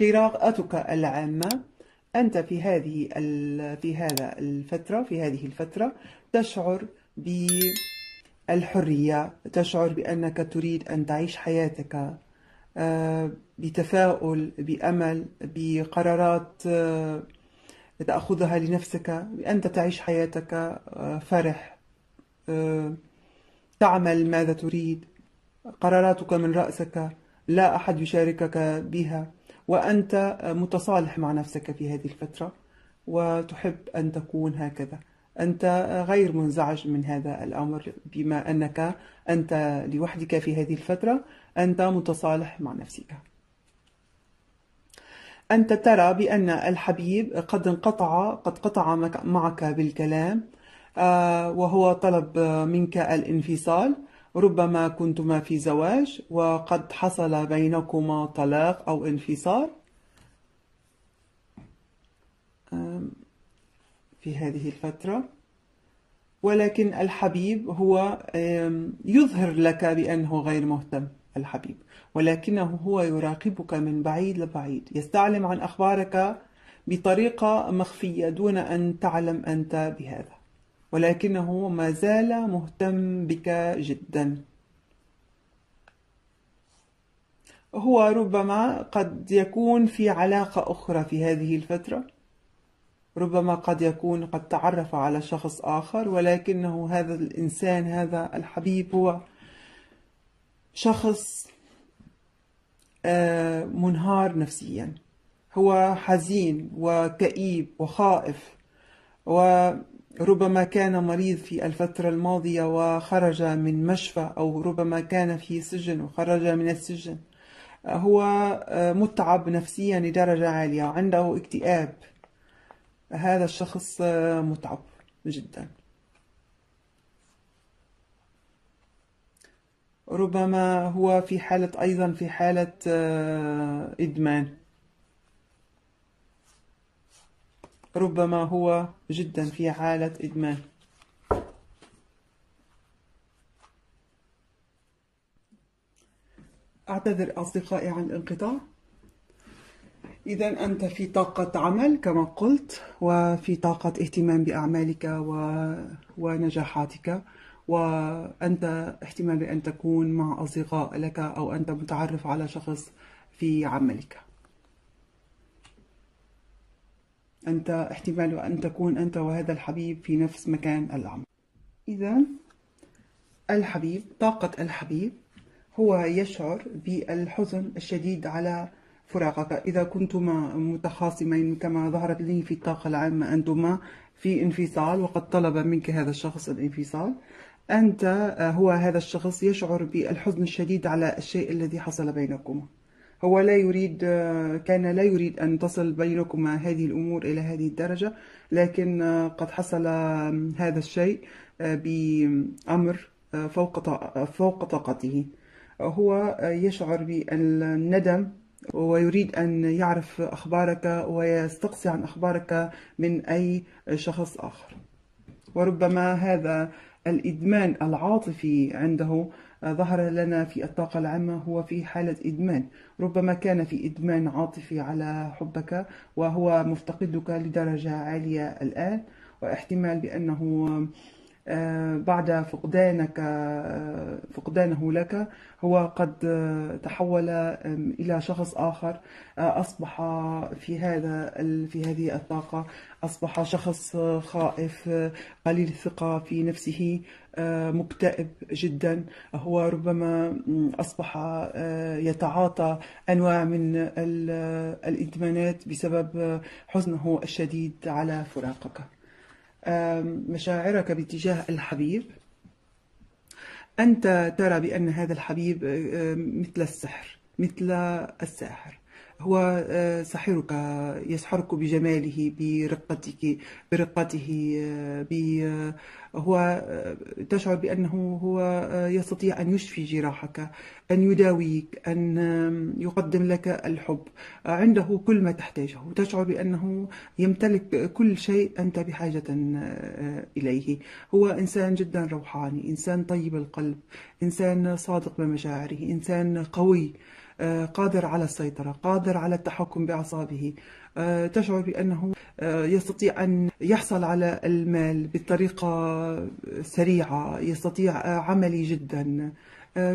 قراءتك العامة أنت في هذه في هذا الفترة في هذه الفترة تشعر بالحرية تشعر بأنك تريد أن تعيش حياتك آه، بتفاؤل بأمل بقرارات آه، تأخذها لنفسك أنت تعيش حياتك آه، فرح تعمل ماذا تريد قراراتك من رأسك لا أحد يشاركك بها وأنت متصالح مع نفسك في هذه الفترة وتحب أن تكون هكذا أنت غير منزعج من هذا الأمر بما أنك أنت لوحدك في هذه الفترة أنت متصالح مع نفسك أنت ترى بأن الحبيب قد انقطع قد قطع معك بالكلام آه، وهو طلب منك الانفصال ربما كنتما في زواج وقد حصل بينكما طلاق أو انفصال في هذه الفترة ولكن الحبيب هو يظهر لك بأنه غير مهتم الحبيب ولكنه هو يراقبك من بعيد لبعيد يستعلم عن أخبارك بطريقة مخفية دون أن تعلم أنت بهذا ولكنه ما زال مهتم بك جدا هو ربما قد يكون في علاقة أخرى في هذه الفترة ربما قد يكون قد تعرف على شخص آخر ولكنه هذا الإنسان هذا الحبيب هو شخص آه، منهار نفسيا هو حزين وكئيب وخائف ربما كان مريض في الفترة الماضية وخرج من مشفى أو ربما كان في سجن وخرج من السجن هو آه، متعب نفسيا لدرجة عالية عنده اكتئاب هذا الشخص آه، متعب جدا ربما هو في حالة أيضا في حالة آه، إدمان ربما هو جدا في حالة إدمان أعتذر أصدقائي عن الانقطاع إذا أنت في طاقة عمل كما قلت وفي طاقة اهتمام بأعمالك و... ونجاحاتك وأنت احتمال أن تكون مع أصدقاء لك أو أنت متعرف على شخص في عملك أنت احتمال أن تكون أنت وهذا الحبيب في نفس مكان العمل إذا الحبيب طاقة الحبيب هو يشعر بالحزن الشديد على فراقك إذا كنتما متخاصمين كما ظهرت لي في الطاقة العامة أنتما في انفصال وقد طلب منك هذا الشخص الانفصال أنت هو هذا الشخص يشعر بالحزن الشديد على الشيء الذي حصل بينكما هو لا يريد كان لا يريد أن تصل بينكما هذه الأمور إلى هذه الدرجة لكن قد حصل هذا الشيء آه، بأمر آه، فوق فوق طاقته هو آه، يشعر بالندم ويريد أن يعرف أخبارك ويستقصي عن أخبارك من أي شخص آخر وربما هذا الإدمان العاطفي عنده ظهر لنا في الطاقة العامة هو في حالة إدمان ربما كان في إدمان عاطفي على حبك وهو مفتقدك لدرجة عالية الآن واحتمال بأنه آه، بعد فقدانك آه، فقدانه لك هو قد آه، تحول الى شخص اخر اصبح في هذا في هذه الطاقه اصبح شخص خائف قليل الثقه في نفسه آه، مكتئب جدا هو ربما أصبح آه، يتعاطى أنواع من آه، الإدمانات بسبب حزنه الشديد على فراقك مشاعرك باتجاه الحبيب أنت ترى بأن هذا الحبيب مثل السحر مثل الساحر هو آه، سحرك آه، يسحرك بجماله برقتك برقته آه، ب هو تشعر بأنه هو يستطيع أن يشفي جراحك أن يداويك أن يقدم لك الحب عنده كل ما تحتاجه تشعر بأنه يمتلك كل شيء أنت بحاجة إليه هو إنسان جدا روحاني إنسان طيب القلب إنسان صادق بمشاعره إنسان قوي آه، قادر على السيطرة قادر على التحكم بأعصابه آه، تشعر بأنه آه، يستطيع أن يحصل على المال بطريقة سريعة يستطيع عملي جدا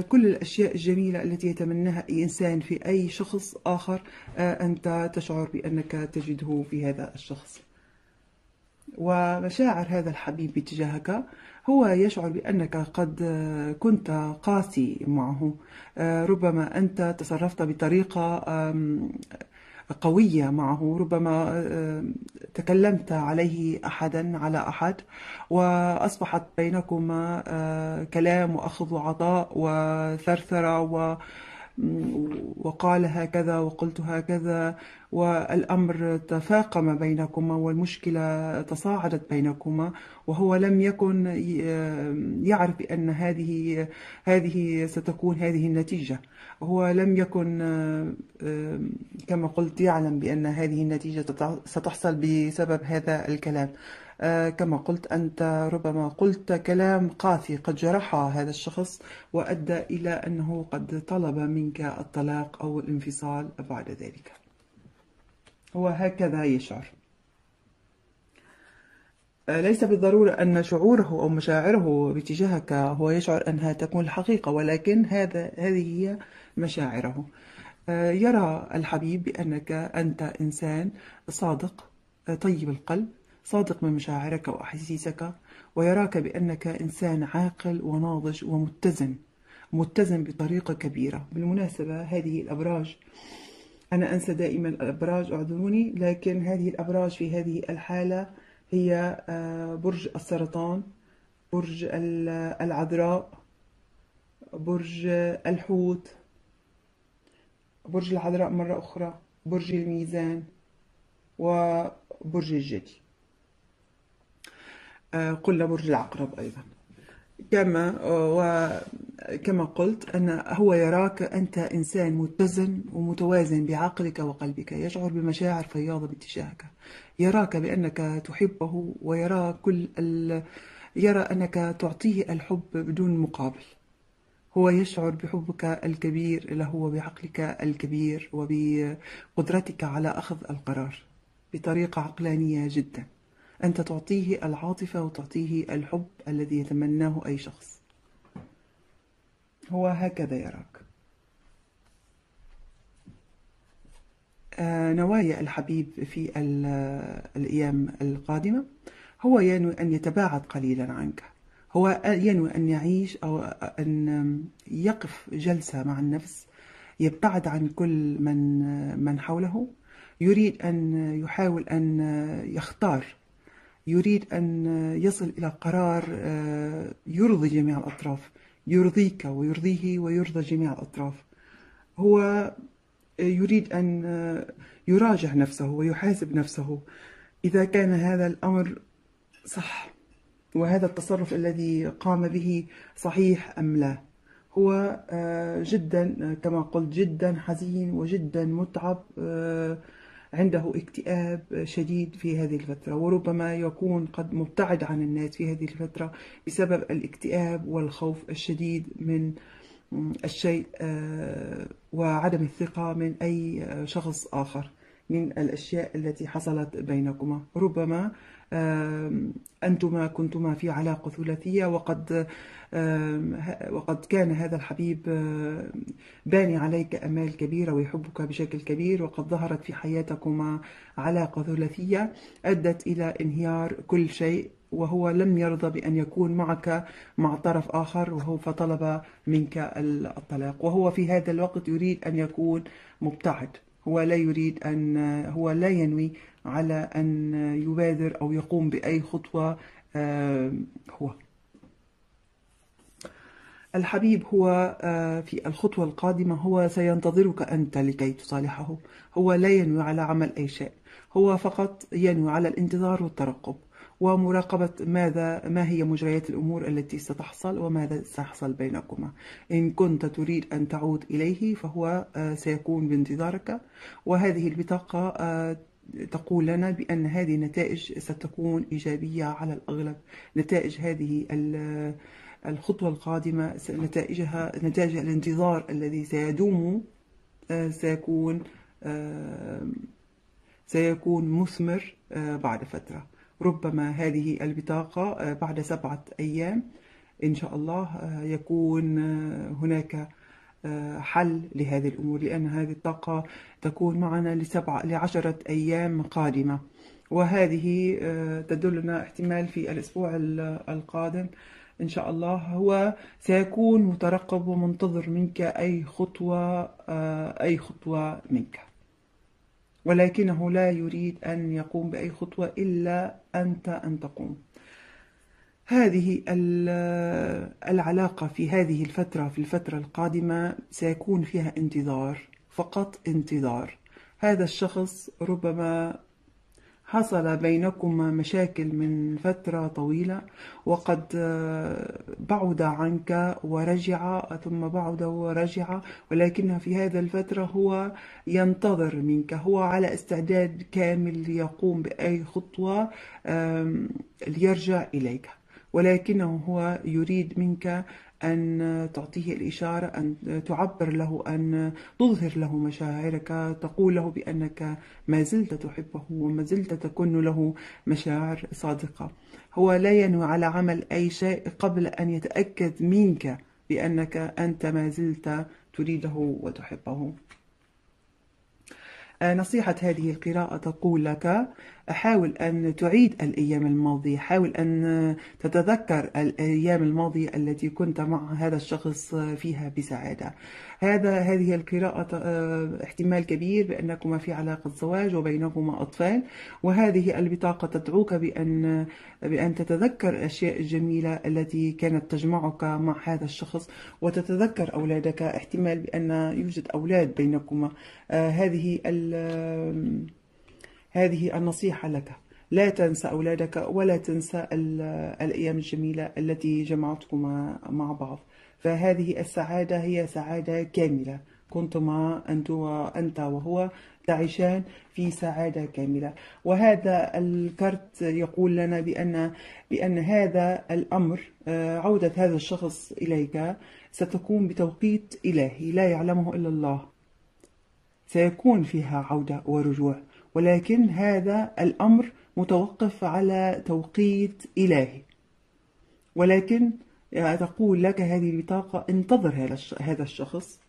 كل الأشياء الجميلة التي يتمناها أي إنسان في أي شخص آخر أنت تشعر بأنك تجده في هذا الشخص ومشاعر هذا الحبيب تجاهك هو يشعر بأنك قد آه، كنت قاسي معه آه، ربما أنت تصرفت بطريقة قوية معه ربما آه، تكلمت عليه أحدا على أحد وأصبحت بينكما كلام وأخذ وعطاء وثرثرة و وقال هكذا وقلت هكذا والأمر تفاقم بينكما والمشكلة تصاعدت بينكما وهو لم يكن آه، يعرف أن هذه هذه ستكون هذه النتيجة هو لم يكن آه، آه، كما قلت يعلم بأن هذه النتيجة ستحصل بسبب هذا الكلام آه، كما قلت أنت ربما قلت كلام قاسي قد جرح هذا الشخص وأدى إلى أنه قد طلب منك الطلاق أو الانفصال بعد ذلك هو هكذا يشعر آه، ليس بالضرورة أن شعوره أو مشاعره باتجاهك هو يشعر أنها تكون الحقيقة ولكن هذا هذه هي مشاعره آه، يرى الحبيب بأنك أنت إنسان صادق طيب القلب صادق من مشاعرك وأحاسيسك ويراك بأنك إنسان عاقل وناضج ومتزن متزن بطريقة كبيرة بالمناسبة هذه الأبراج أنا أنسى دائما الأبراج أعذروني لكن هذه الأبراج في هذه الحالة هي آه، برج السرطان برج العذراء برج الحوت برج العذراء مرة أخرى برج الميزان وبرج الجدي قلة آه، برج العقرب أيضا كما آه، وكما قلت أن هو يراك أنت إنسان متزن ومتوازن بعقلك وقلبك يشعر بمشاعر فياضة باتجاهك يراك بأنك تحبه ويرى كل ال... يرى أنك تعطيه الحب بدون مقابل هو يشعر بحبك الكبير له وبعقلك الكبير وبقدرتك على أخذ القرار بطريقة عقلانية جداً أنت تعطيه العاطفة وتعطيه الحب الذي يتمناه أي شخص هو هكذا يراك آه، نوايا الحبيب في الأيام القادمة هو ينوي أن يتباعد قليلا عنك هو ينوي أن يعيش أو أن يقف جلسة مع النفس يبتعد عن كل من من حوله يريد أن يحاول أن يختار يريد أن يصل إلى قرار آه، يرضي جميع الأطراف يرضيك ويرضيه ويرضى جميع الأطراف هو آه، يريد أن آه، يراجع نفسه ويحاسب نفسه إذا كان هذا الأمر صح وهذا التصرف الذي قام به صحيح أم لا هو جدا كما قلت جدا حزين وجدا متعب عنده اكتئاب شديد في هذه الفترة وربما يكون قد مبتعد عن الناس في هذه الفترة بسبب الاكتئاب والخوف الشديد من الشيء آه، وعدم الثقة من أي شخص آخر من الأشياء التي حصلت بينكما ربما أنتما كنتما في علاقة ثلاثية وقد وقد كان هذا الحبيب باني عليك أمال كبيرة ويحبك بشكل كبير وقد ظهرت في حياتكما علاقة ثلاثية أدت إلى انهيار كل شيء وهو لم يرضى بأن يكون معك مع طرف آخر وهو فطلب منك الطلاق وهو في هذا الوقت يريد أن يكون مبتعد هو لا يريد أن هو لا ينوي على أن يبادر أو يقوم بأي خطوة هو الحبيب هو آه، في الخطوة القادمة هو سينتظرك أنت لكي تصالحه هو لا ينوي على عمل أي شيء هو فقط ينوي على الانتظار والترقب ومراقبة ماذا ما هي مجريات الأمور التي ستحصل وماذا سيحصل بينكما إن كنت تريد أن تعود إليه فهو آه، سيكون بانتظارك وهذه البطاقة آه، تقول لنا بأن هذه النتائج ستكون إيجابية على الأغلب نتائج هذه الخطوة القادمة نتائجها نتائج الانتظار الذي سيدوم آه، سيكون آه، سيكون مثمر آه، بعد فترة ربما هذه البطاقة بعد سبعة أيام إن شاء الله يكون هناك حل لهذه الأمور لأن هذه الطاقة تكون معنا لسبعة لعشرة أيام قادمة وهذه تدلنا احتمال في الأسبوع القادم إن شاء الله هو سيكون مترقب ومنتظر منك أي خطوة آه، أي خطوة منك ولكنه لا يريد أن يقوم بأي خطوة إلا أنت أن تقوم هذه العلاقة في هذه الفترة في الفترة القادمة سيكون فيها انتظار فقط انتظار هذا الشخص ربما حصل بينكما مشاكل من فترة طويلة وقد آه، بعد عنك ورجع ثم بعد ورجع ولكن في هذا الفترة هو ينتظر منك هو على استعداد كامل ليقوم بأي خطوة ليرجع إليك ولكنه هو يريد منك أن تعطيه الإشارة أن تعبر له أن تظهر له مشاعرك تقول له بأنك ما زلت تحبه وما زلت تكن له مشاعر صادقة هو لا ينوي على عمل أي شيء قبل أن يتأكد منك بأنك أنت ما زلت تريده وتحبه آه، نصيحة هذه القراءة تقول لك حاول أن تعيد الأيام الماضية حاول أن تتذكر الأيام الماضية التي كنت مع هذا الشخص فيها بسعادة هذا هذه القراءة آه، احتمال كبير بأنكما في علاقة زواج وبينكما أطفال وهذه البطاقة تدعوك بأن بأن تتذكر الأشياء الجميلة التي كانت تجمعك مع هذا الشخص وتتذكر أولادك احتمال بأن يوجد أولاد بينكما آه، هذه هذه النصيحة لك لا تنسى أولادك ولا تنسى الأيام الجميلة التي جمعتكما مع بعض فهذه السعادة هي سعادة كاملة كنتما أنت وأنت وهو تعيشان في سعادة كاملة وهذا الكرت يقول لنا بأن, بأن هذا الأمر آه، عودة هذا الشخص إليك ستكون بتوقيت إلهي لا يعلمه إلا الله سيكون فيها عودة ورجوع ولكن هذا الأمر متوقف على توقيت إلهي ولكن تقول لك هذه البطاقة انتظر هذا الشخص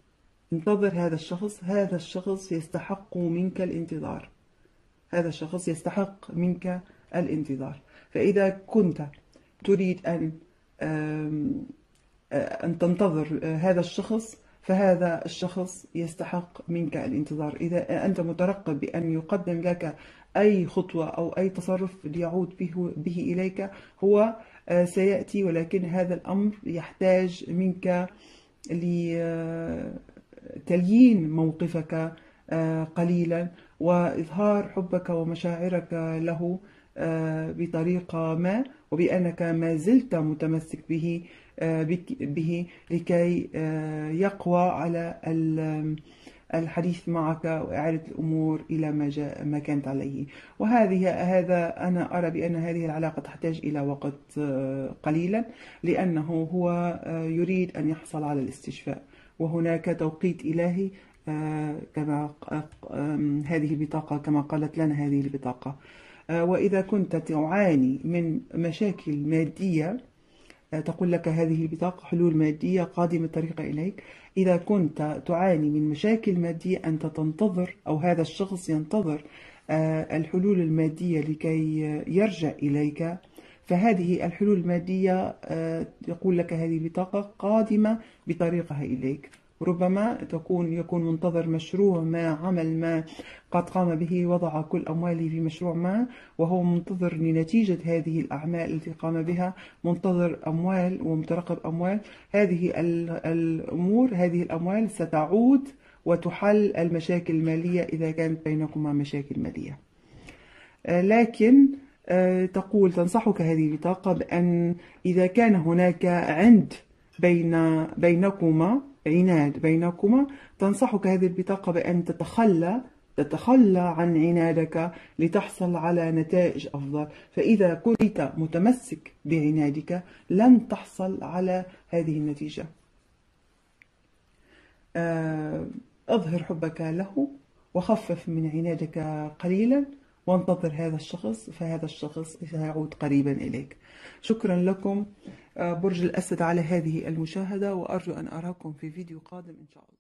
انتظر هذا الشخص هذا الشخص يستحق منك الانتظار هذا الشخص يستحق منك الانتظار فإذا كنت تريد أن آه، أن تنتظر آه، هذا الشخص فهذا الشخص يستحق منك الانتظار إذا أنت مترقب بأن يقدم لك أي خطوة أو أي تصرف ليعود به, به إليك هو آه، سيأتي ولكن هذا الأمر يحتاج منك لتليين آه، موقفك آه، قليلا وإظهار حبك ومشاعرك له بطريقة ما وبأنك ما زلت متمسك به به لكي يقوى على الحديث معك وإعادة الأمور إلى ما, جاء ما كانت عليه وهذه هذا أنا أرى بأن هذه العلاقة تحتاج إلى وقت آه، قليلا لأنه هو آه، يريد أن يحصل على الاستشفاء وهناك توقيت إلهي آه، كما هذه البطاقة كما قالت لنا هذه البطاقة وإذا كنت تعاني من مشاكل مادية تقول لك هذه البطاقة حلول مادية قادمة الطريقة إليك إذا كنت تعاني من مشاكل مادية أنت تنتظر أو هذا الشخص ينتظر آه، الحلول المادية لكي يرجع إليك فهذه الحلول المادية آه، يقول لك هذه البطاقة قادمة بطريقها إليك ربما تكون يكون منتظر مشروع ما عمل ما قد قام به وضع كل أمواله في مشروع ما وهو منتظر لنتيجة هذه الأعمال التي قام بها منتظر أموال ومترقب أموال هذه الأمور هذه الأموال ستعود وتحل المشاكل المالية إذا كانت بينكما مشاكل مالية آه، لكن آه، تقول تنصحك هذه البطاقة بأن إذا كان هناك عند بين بينكما عناد بينكما تنصحك هذه البطاقة بأن تتخلى تتخلى عن عنادك لتحصل على نتائج أفضل فإذا كنت متمسك بعنادك لن تحصل على هذه النتيجة آه، أظهر حبك له وخفف من عنادك قليلا وانتظر هذا الشخص فهذا الشخص سيعود قريبا إليك شكرا لكم برج الأسد على هذه المشاهدة وأرجو أن أراكم في فيديو قادم إن شاء الله